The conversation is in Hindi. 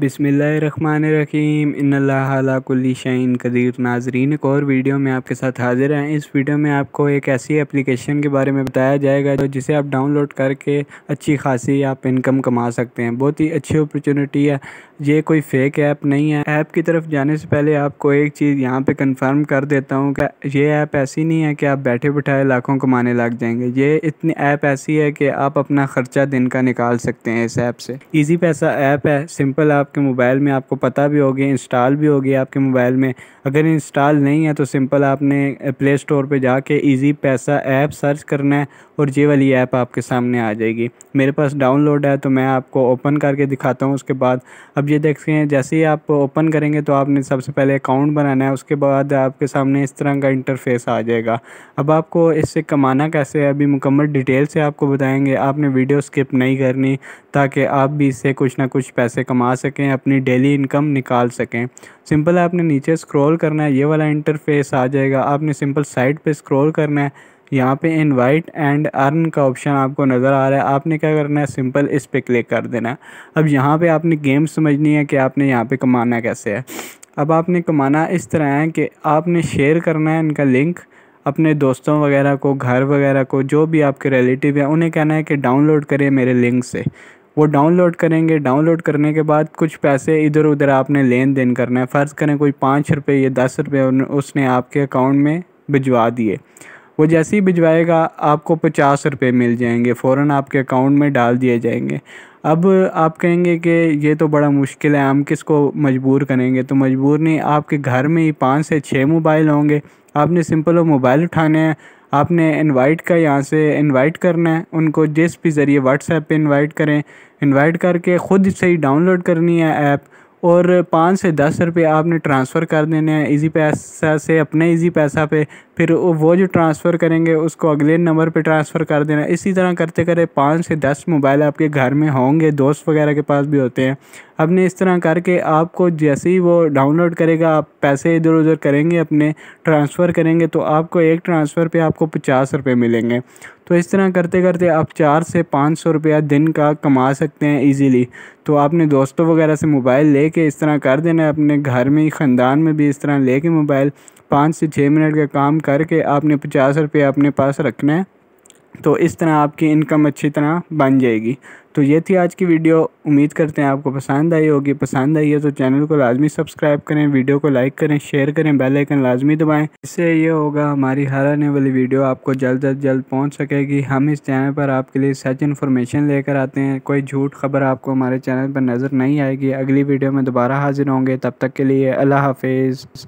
बिसमीम इनकुल्लिशाइन कदीर नाजरीन एक और वीडियो में आपके साथ हाजिर हैं इस वीडियो में आपको एक ऐसी एप्लीकेशन के बारे में बताया जाएगा जो जिसे आप डाउनलोड करके अच्छी खासी आप इनकम कमा सकते हैं बहुत ही अच्छी अपॉर्चुनिटी है ये कोई फ़ेक ऐप नहीं है ऐप की तरफ जाने से पहले आपको एक चीज़ यहाँ पर कन्फर्म कर देता हूँ कि ये ऐप ऐसी नहीं है कि आप बैठे बैठाए लाखों कमाने लग जाएंगे ये इतनी ऐप ऐसी है कि आप अपना ख़र्चा दिन का निकाल सकते हैं इस ऐप से ईजी पैसा ऐप है सिंपल आप आपके मोबाइल में आपको पता भी होगी इंस्टॉल भी होगी आपके मोबाइल में अगर इंस्टॉल नहीं है तो सिंपल आपने प्ले स्टोर पर जाके ईजी पैसा ऐप सर्च करना है और ये वाली ऐप आपके सामने आ जाएगी मेरे पास डाउनलोड है तो मैं आपको ओपन करके दिखाता हूँ उसके बाद अब ये देखते हैं जैसे ही आप ओपन करेंगे तो आपने सबसे पहले अकाउंट बनाना है उसके बाद आपके सामने इस तरह का इंटरफेस आ जाएगा अब आपको इससे कमाना कैसे है अभी मुकम्मल डिटेल से आपको बताएंगे आपने वीडियो स्किप नहीं करनी ताकि आप भी इससे कुछ ना कुछ पैसे कमा सकें सकें अपनी डेली इनकम निकाल सकें सिंपल आपने नीचे स्क्रॉल करना है ये वाला इंटरफेस आ जाएगा आपने सिंपल साइट पे स्क्रॉल करना है यहाँ पे इनवाइट एंड अर्न का ऑप्शन आपको नज़र आ रहा है आपने क्या करना है सिंपल इस पर क्लिक कर देना है अब यहाँ पर आपने गेम समझनी है कि आपने यहाँ पर कमाना कैसे है अब आपने कमाना इस तरह है कि आपने शेयर करना है इनका लिंक अपने दोस्तों वगैरह को घर वगैरह को जो भी आपके रिलेटिव हैं उन्हें कहना है कि डाउनलोड करें मेरे लिंक से वो डाउनलोड करेंगे डाउनलोड करने के बाद कुछ पैसे इधर उधर आपने लेन देन करना है फ़र्ज़ करें कोई पाँच रुपये या दस रुपये उसने आपके अकाउंट में भिजवा दिए वो जैसे ही भिजवाएगा आपको पचास रुपये मिल जाएंगे फ़ौर आपके अकाउंट में डाल दिए जाएंगे अब आप कहेंगे कि ये तो बड़ा मुश्किल है हम किसको मजबूर करेंगे तो मजबूर नहीं आपके घर में ही पाँच से छः मोबाइल होंगे आपने सिंपल वो मोबाइल उठाने हैं आपने इनवाइट का यहाँ से इनवाइट करना है उनको जिस भी ज़रिए व्हाट्सएप पे इनवाइट करें इनवाइट करके ख़ुद से ही डाउनलोड करनी है ऐप और पाँच से दस रुपये आपने ट्रांसफ़र कर देने हैं इजी पैसा से अपने इजी पैसा पे फिर वो जो ट्रांसफ़र करेंगे उसको अगले नंबर पे ट्रांसफ़र कर देना इसी तरह करते करते पाँच से दस मोबाइल आपके घर में होंगे दोस्त वगैरह के पास भी होते हैं अपने इस तरह करके आपको जैसे ही वो डाउनलोड करेगा आप पैसे इधर उधर करेंगे अपने ट्रांसफ़र करेंगे तो आपको एक ट्रांसफ़र पे आपको पचास रुपये मिलेंगे तो इस तरह करते करते आप चार से पाँच सौ रुपया दिन का कमा सकते हैं इजीली तो आपने दोस्तों वगैरह से मोबाइल लेके इस तरह कर देना है अपने घर में ख़ानदान में भी इस तरह ले मोबाइल पाँच से छः मिनट का काम करके आपने पचास रुपया अपने पास रखना है तो इस तरह आपकी इनकम अच्छी तरह बन जाएगी तो ये थी आज की वीडियो उम्मीद करते हैं आपको पसंद आई होगी पसंद आई है तो चैनल को लाजमी सब्सक्राइब करें वीडियो को लाइक करें शेयर करें बेल आइकन लाजमी दबाएं इससे ये होगा हमारी हर आने वाली वीडियो आपको जल्द अज जल्द पहुंच सकेगी हम इस चैनल पर आपके लिए सच इन्फॉर्मेशन लेकर आते हैं कोई झूठ खबर आपको हमारे चैनल पर नज़र नहीं आएगी अगली वीडियो में दोबारा हाजिर होंगे तब तक के लिए अल्लाह हाफिज़